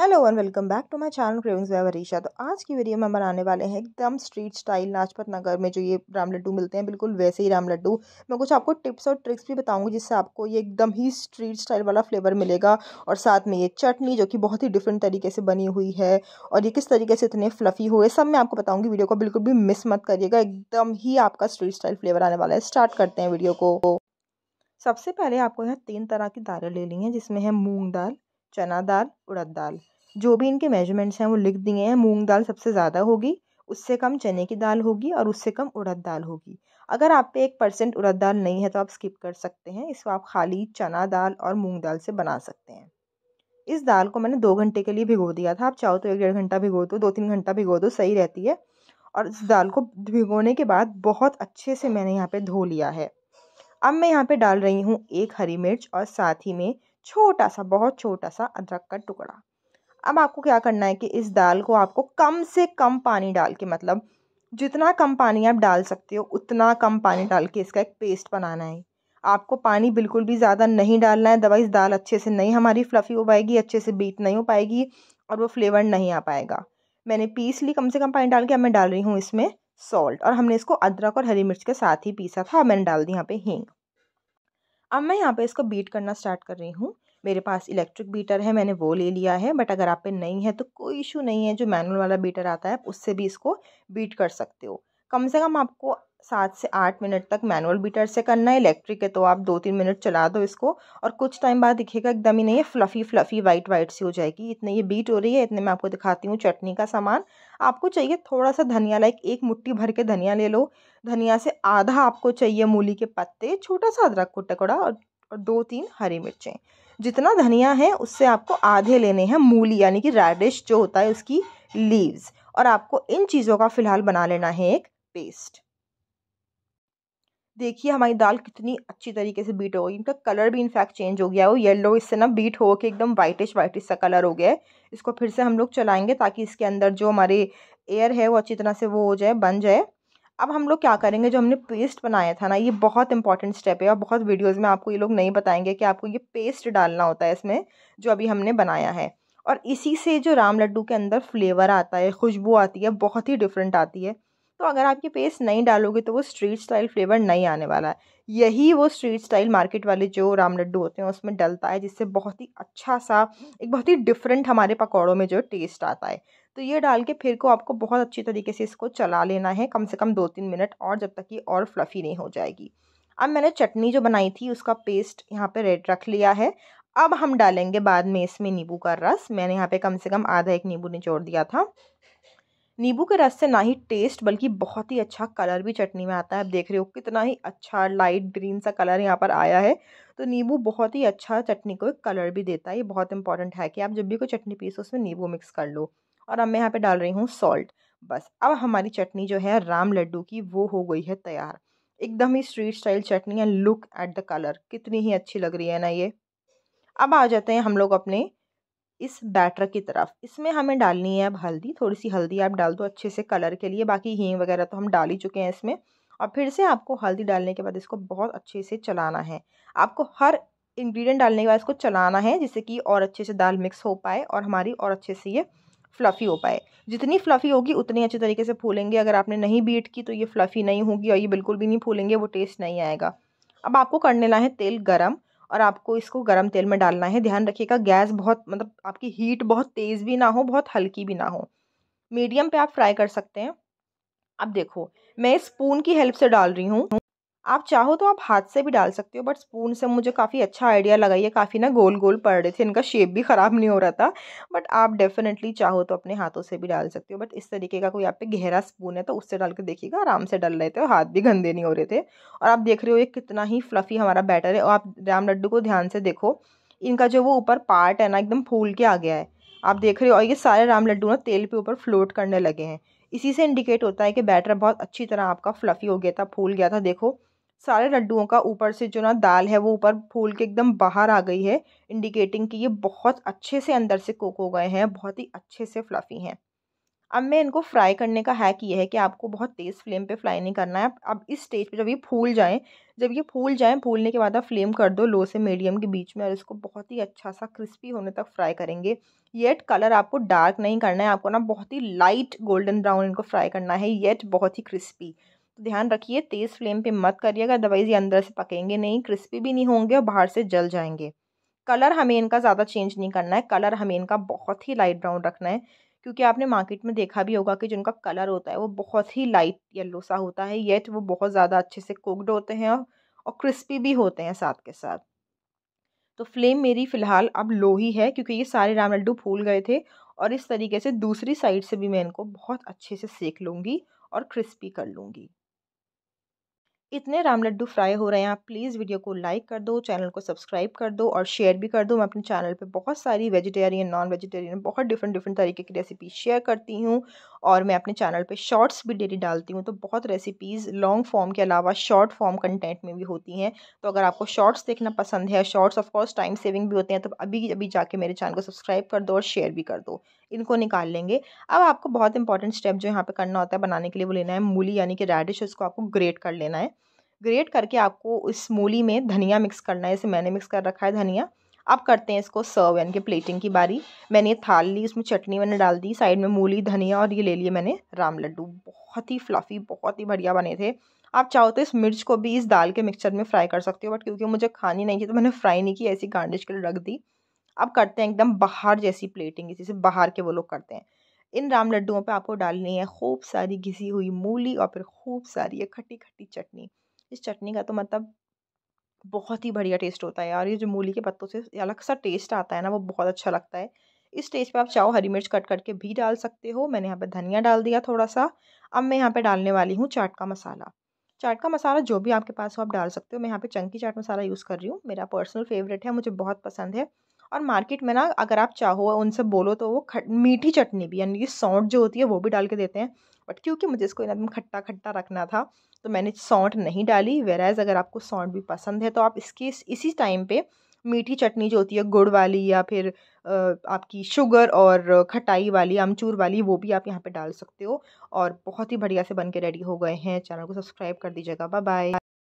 hello and welcome back to my channel cravings by Varisha तो आज की वीडियो में बनाने वाले हैं एकदम स्ट्रीट स्टाइल लाजपत नगर में जो ये राम लड्डू मिलते हैं बिल्कुल वैसे ही राम लड्डू मैं कुछ आपको टिप्स और ट्रिक्स भी बताऊंगी जिससे आपको ये एकदम ही स्ट्रीट स्टाइल वाला फ्लेवर मिलेगा और साथ में ये चटनी जो कि बहुत ही डिफरेंट तरीके से बनी हुई है और ये किस तरीके से इतने फ्लफी हुए सब मैं आपको बताऊँगी वीडियो को बिल्कुल भी मिस मत करिएगा एकदम ही आपका स्ट्रीट स्टाइल फ्लेवर आने वाला है स्टार्ट करते हैं वीडियो को सबसे पहले आपको यहाँ तीन तरह की दालें ले ली हैं जिसमें है मूंग दाल चना दाल उड़द दाल जो भी इनके मेजरमेंट्स हैं वो लिख दिए हैं मूंग दाल सबसे ज़्यादा होगी उससे कम चने की दाल होगी और उससे कम उड़द दाल होगी अगर आप पे एक परसेंट उड़द दाल नहीं है तो आप स्किप कर सकते हैं इसको आप खाली चना दाल और मूंग दाल से बना सकते हैं इस दाल को मैंने दो घंटे के लिए भिगो दिया था आप चाहो तो एक डेढ़ घंटा भिगो दो दो तीन घंटा भिगो दो सही रहती है और इस दाल को भिगोने के बाद बहुत अच्छे से मैंने यहाँ पे धो लिया है अब मैं यहाँ पे डाल रही हूँ एक हरी मिर्च और साथ ही में छोटा सा बहुत छोटा सा अदरक का टुकड़ा अब आपको क्या करना है कि इस दाल को आपको कम से कम पानी डाल के मतलब जितना कम पानी आप डाल सकते हो उतना कम पानी डाल के इसका एक पेस्ट बनाना है आपको पानी बिल्कुल भी ज़्यादा नहीं डालना है दवाई दाल अच्छे से नहीं हमारी फ्लफ़ी हो पाएगी अच्छे से बीट नहीं हो पाएगी और वो फ्लेवर नहीं आ पाएगा मैंने पीस ली कम से कम पानी डाल के अब मैं डाल रही हूँ इसमें सॉल्ट और हमने इसको अदरक और हरी मिर्च के साथ ही पीसा था मैंने डाल दी यहाँ पे हींग अब मैं यहाँ पे इसको बीट करना स्टार्ट कर रही हूँ मेरे पास इलेक्ट्रिक बीटर है मैंने वो ले लिया है बट अगर आप पे नहीं है तो कोई इशू नहीं है जो मैनुअल वाला बीटर आता है उससे भी इसको बीट कर सकते हो कम से कम आपको सात से आठ मिनट तक मैनुअल बीटर से करना है इलेक्ट्रिक है तो आप दो तीन मिनट चला दो इसको और कुछ टाइम बाद दिखेगा एकदम ही नहीं है फ्लफ़ी फ्लफ़ी वाइट वाइट सी हो जाएगी इतने ये बीट हो रही है इतने मैं आपको दिखाती हूँ चटनी का सामान आपको चाहिए थोड़ा सा धनिया लाइक एक मुट्ठी भर के धनिया ले लो धनिया से आधा आपको चाहिए मूली के पत्ते छोटा सा अदरक को टकड़ा और दो तीन हरी मिर्चें जितना धनिया है उससे आपको आधे लेने हैं मूली यानी कि रेडिश जो होता है उसकी लीव्स और आपको इन चीज़ों का फ़िलहाल बना लेना है एक पेस्ट देखिए हमारी दाल कितनी अच्छी तरीके से बीट हो गई इनका मतलब कलर भी इनफैक्ट चेंज हो गया है वो येलो इससे ना बीट हो के एकदम वाइटिश वाइटिश सा कलर हो गया है इसको फिर से हम लोग चलाएंगे ताकि इसके अंदर जो हमारे एयर है वो अच्छी तरह से वो हो जाए बन जाए अब हम लोग क्या करेंगे जो हमने पेस्ट बनाया था ना ये बहुत इंपॉर्टेंट स्टेप है और बहुत वीडियोज़ में आपको ये लोग नहीं बताएंगे कि आपको ये पेस्ट डालना होता है इसमें जो अभी हमने बनाया है और इसी से जो राम लड्डू के अंदर फ्लेवर आता है खुशबू आती है बहुत ही डिफरेंट आती है तो अगर आप ये पेस्ट नहीं डालोगे तो वो स्ट्रीट स्टाइल फ्लेवर नहीं आने वाला है यही वो स्ट्रीट स्टाइल मार्केट वाले जो राम लड्डू होते हैं उसमें डलता है जिससे बहुत ही अच्छा सा एक बहुत ही डिफरेंट हमारे पकौड़ों में जो टेस्ट आता है तो ये डाल के फिर को आपको बहुत अच्छी तरीके से इसको चला लेना है कम से कम दो तीन मिनट और जब तक ये और फ्लफ़ी नहीं हो जाएगी अब मैंने चटनी जो बनाई थी उसका पेस्ट यहाँ पे रेड रख लिया है अब हम डालेंगे बाद में इसमें नींबू का रस मैंने यहाँ पे कम से कम आधा एक नींबू निचोड़ दिया था नींबू के रस से ना ही टेस्ट बल्कि बहुत ही अच्छा कलर भी चटनी में आता है आप देख रहे हो कितना ही अच्छा लाइट ग्रीन सा कलर यहाँ पर आया है तो नींबू बहुत ही अच्छा चटनी को एक कलर भी देता है ये बहुत इंपॉर्टेंट है कि आप जब भी कोई चटनी पीसो उसमें नींबू मिक्स कर लो और अब मैं यहाँ पर डाल रही हूँ सॉल्ट बस अब हमारी चटनी जो है राम लड्डू की वो हो गई है तैयार एकदम ही स्ट्रीट स्टाइल चटनी है लुक एट द कलर कितनी ही अच्छी लग रही है ना ये अब आ जाते हैं हम लोग अपने इस बैटर की तरफ इसमें हमें डालनी है अब हल्दी थोड़ी सी हल्दी आप डाल दो अच्छे से कलर के लिए बाकी हींग वगैरह तो हम डाल ही चुके हैं इसमें और फिर से आपको हल्दी डालने के बाद इसको बहुत अच्छे से चलाना है आपको हर इंग्रेडिएंट डालने के बाद इसको चलाना है जिससे कि और अच्छे से दाल मिक्स हो पाए और हमारी और अच्छे से ये फ्लफ़ी हो पाए जितनी फ्लफ़ी होगी उतनी अच्छे तरीके से फूलेंगे अगर आपने नहीं बीट की तो ये फ्लफ़ी नहीं होगी और ये बिल्कुल भी नहीं फूलेंगे वो टेस्ट नहीं आएगा अब आपको करने ला है तेल गरम और आपको इसको गर्म तेल में डालना है ध्यान रखिएगा गैस बहुत मतलब आपकी हीट बहुत तेज़ भी ना हो बहुत हल्की भी ना हो मीडियम पे आप फ्राई कर सकते हैं अब देखो मैं स्पून की हेल्प से डाल रही हूँ आप चाहो तो आप हाथ से भी डाल सकते हो बट स्पून से मुझे काफ़ी अच्छा आइडिया लगा ये काफ़ी ना गोल गोल पड़ रहे थे इनका शेप भी ख़राब नहीं हो रहा था बट आप डेफिनेटली चाहो तो अपने हाथों से भी डाल सकते हो बट इस तरीके का कोई आप पे गहरा स्पून है तो उससे डाल के देखिएगा आराम से डल रहे थे और हाथ भी गंदे नहीं हो रहे थे और आप देख रहे हो ये कितना ही फ्लफ़ी हमारा बैटर है और आप राम लड्डू को ध्यान से देखो इनका जो वो ऊपर पार्ट है ना एकदम फूल के आ गया है आप देख रहे हो और ये सारे राम लड्डू ना तेल पे ऊपर फ्लोट करने लगे हैं इसी से इंडिकेट होता है कि बैटर बहुत अच्छी तरह आपका फ्लफ़ी हो गया था फूल गया था देखो सारे लड्डुओं का ऊपर से जो ना दाल है वो ऊपर फूल के एकदम बाहर आ गई है इंडिकेटिंग कि ये बहुत अच्छे से अंदर से कुक हो गए हैं बहुत ही अच्छे से फ्लफ़ी हैं अब मैं इनको फ्राई करने का हैक ये है कि आपको बहुत तेज़ फ्लेम पे फ्राई नहीं करना है अब इस स्टेज पे जब ये फूल जाएं जब ये फूल जाएं फूलने के बाद आप फ्लेम कर दो लो से मीडियम के बीच में और इसको बहुत ही अच्छा सा क्रिस्पी होने तक फ्राई करेंगे येट कलर आपको डार्क नहीं करना है आपको ना बहुत ही लाइट गोल्डन ब्राउन इनको फ्राई करना है येट बहुत ही क्रिस्पी तो ध्यान रखिए तेज़ फ्लेम पे मत करिएगा अदरवाइज़ ये अंदर से पकेंगे नहीं क्रिस्पी भी नहीं होंगे और बाहर से जल जाएंगे कलर हमें इनका ज़्यादा चेंज नहीं करना है कलर हमें इनका बहुत ही लाइट ब्राउन रखना है क्योंकि आपने मार्केट में देखा भी होगा कि जिनका कलर होता है वो बहुत ही लाइट येल्लो सा होता है येट वो बहुत ज़्यादा अच्छे से कुकड होते हैं और, और क्रिस्पी भी होते हैं साथ के साथ तो फ्लेम मेरी फ़िलहाल अब लो ही है क्योंकि ये सारे राम लड्डू फूल गए थे और इस तरीके से दूसरी साइड से भी मैं इनको बहुत अच्छे से सेक लूँगी और क्रिस्पी कर लूँगी इतने राम लड्डू फ्राई हो रहे हैं आप प्लीज़ वीडियो को लाइक कर दो चैनल को सब्सक्राइब कर दो और शेयर भी कर दो मैं अपने चैनल पे बहुत सारी वेजिटेरियन नॉन वेजिटेरियन बहुत डिफरेंट डिफरेंट तरीके की रेसिपी शेयर करती हूँ और मैं अपने चैनल पे शॉर्ट्स भी डेली डालती हूँ तो बहुत रेसिपीज़ लॉन्ग फॉर्म के अलावा शॉर्ट फॉर्म कंटेंट में भी होती हैं तो अगर आपको शॉर्ट्स देखना पसंद है shorts of course time saving भी होते हैं तो अभी अभी जाके मेरे चैनल को सब्सक्राइब कर दो और शेयर भी कर दो इनको निकाल लेंगे अब आपको बहुत इंपॉर्टेंट स्टेप जो यहाँ पर करना होता है बनाने के लिए वो लेना है मूली यानी कि रेडिश उसको आपको ग्रेट कर लेना है ग्रेट करके आपको इस मूली में धनिया मिक्स करना है जैसे मैंने मिक्स कर रखा है धनिया अब करते हैं इसको सर्व यानी कि प्लेटिंग की बारी मैंने ये थाल ली उसमें चटनी मैंने डाल दी साइड में मूली धनिया और ये ले लिए मैंने राम लड्डू बहुत ही फ्लफ़ी बहुत ही बढ़िया बने थे आप चाहो तो इस मिर्च को भी इस दाल के मिक्सचर में फ्राई कर सकते हो बट क्योंकि मुझे खानी नहीं थी तो मैंने फ्राई नहीं की ऐसी गार्निश के लिए रख दी अब करते हैं एकदम बाहर जैसी प्लेटिंग से बाहर के वो लोग करते हैं इन राम लड्डुओं पे आपको डालनी है खूब सारी घिसी हुई मूली और फिर खूब सारी ये खट्टी खट्टी चटनी इस चटनी का तो मतलब बहुत ही बढ़िया टेस्ट होता है यार ये जो मूली के पत्तों से अलग सा टेस्ट आता है ना वो बहुत अच्छा लगता है इस स्टेज पे आप चाहो हरी मिर्च कट करके भी डाल सकते हो मैंने यहाँ पे धनिया डाल दिया थोड़ा सा अब मैं यहाँ पे डालने वाली हूँ चाट का मसाला चाट का मसाला जो भी आपके पास हो आप डाल सकते हो मैं यहाँ पे चंकी चाट मसाला यूज़ कर रही हूँ मेरा पर्सनल फेवरेट है मुझे बहुत पसंद है और मार्केट में ना अगर आप चाहो उनसे बोलो तो वो खट मीठी चटनी भी यानी कि सौंठ जो होती है वो भी डाल के देते हैं बट क्योंकि मुझे इसको एकदम खट्टा खट्टा रखना था तो मैंने सौंठ नहीं डाली वेराइज अगर आपको सौंठ भी पसंद है तो आप इसकी इसी टाइम पे मीठी चटनी जो होती है गुड़ वाली या फिर आपकी शुगर और खटाई वाली अमचूर वाली वो भी आप यहाँ पे डाल सकते हो और बहुत ही बढ़िया से बन के रेडी हो गए हैं चैनल को सब्सक्राइब कर दीजिएगा बाय बाय